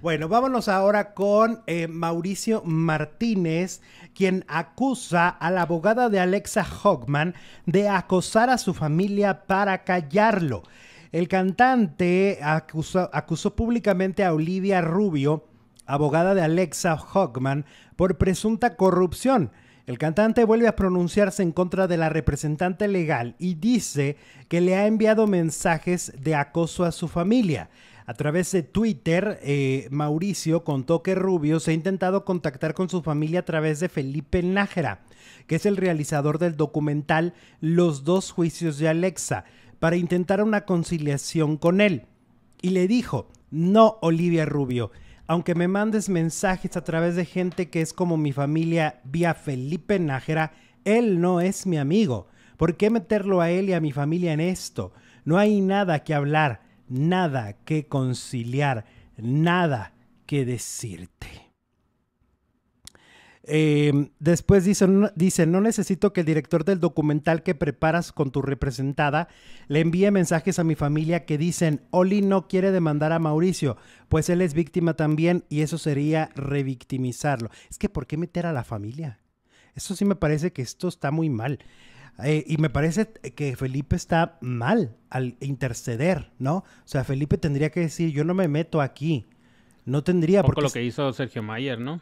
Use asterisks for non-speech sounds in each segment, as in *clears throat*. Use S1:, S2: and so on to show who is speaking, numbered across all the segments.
S1: Bueno, vámonos ahora con eh, Mauricio Martínez, quien acusa a la abogada de Alexa Hogman de acosar a su familia para callarlo. El cantante acusó, acusó públicamente a Olivia Rubio, abogada de Alexa Hockman, por presunta corrupción. El cantante vuelve a pronunciarse en contra de la representante legal y dice que le ha enviado mensajes de acoso a su familia. A través de Twitter, eh, Mauricio contó que Rubio se ha intentado contactar con su familia a través de Felipe Nájera, que es el realizador del documental Los dos juicios de Alexa, para intentar una conciliación con él. Y le dijo, no, Olivia Rubio, aunque me mandes mensajes a través de gente que es como mi familia vía Felipe Nájera, él no es mi amigo. ¿Por qué meterlo a él y a mi familia en esto? No hay nada que hablar nada que conciliar, nada que decirte. Em, después dicen, dice no, necesito que el director del documental que preparas con tu representada le envíe mensajes a mi familia que dicen, Oli no quiere demandar a Mauricio, pues él es víctima también y eso sería revictimizarlo. Es que, ¿por qué meter a la familia? Eso sí me parece que esto está muy mal. Eh, y me parece que Felipe está mal al interceder, ¿no? O sea, Felipe tendría que decir, yo no me meto aquí. No tendría... por poco lo que
S2: hizo Sergio Mayer, ¿no?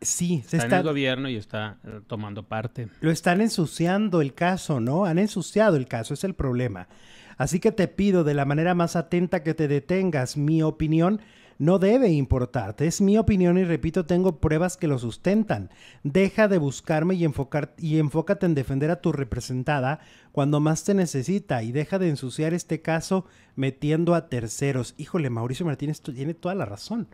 S2: Sí, está, está en el gobierno y está eh, tomando parte.
S1: Lo están ensuciando el caso, ¿no? Han ensuciado el caso, es el problema. Así que te pido de la manera más atenta que te detengas mi opinión no debe importarte, es mi opinión y repito, tengo pruebas que lo sustentan. Deja de buscarme y, y enfócate en defender a tu representada cuando más te necesita y deja de ensuciar este caso metiendo a terceros. Híjole, Mauricio Martínez tiene toda la razón.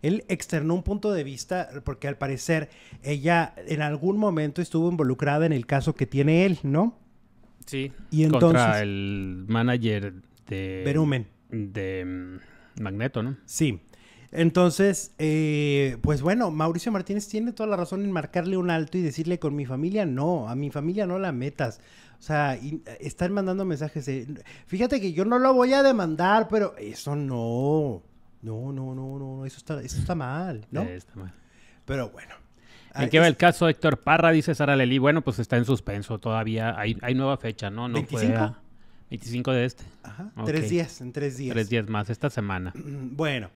S1: Él externó un punto de vista porque al parecer ella en algún momento estuvo involucrada en el caso que tiene él, ¿no?
S2: Sí. Y entonces contra el manager de Verumen de Magneto, ¿no? Sí.
S1: Entonces, eh, pues bueno, Mauricio Martínez tiene toda la razón en marcarle un alto y decirle con mi familia no, a mi familia no la metas. O sea, y, eh, están mandando mensajes. Eh, fíjate que yo no lo voy a demandar, pero eso no. No, no, no, no, eso está, eso está mal, ¿no? está
S2: mal. Pero bueno. ¿En qué va el caso Héctor Parra? Dice Sara Lely. Bueno, pues está en suspenso todavía. Hay, hay nueva fecha, ¿no? no ¿25? 25 de este. Ajá. Tres días, en tres días. Tres días más, esta semana. *clears throat*
S1: Bueno,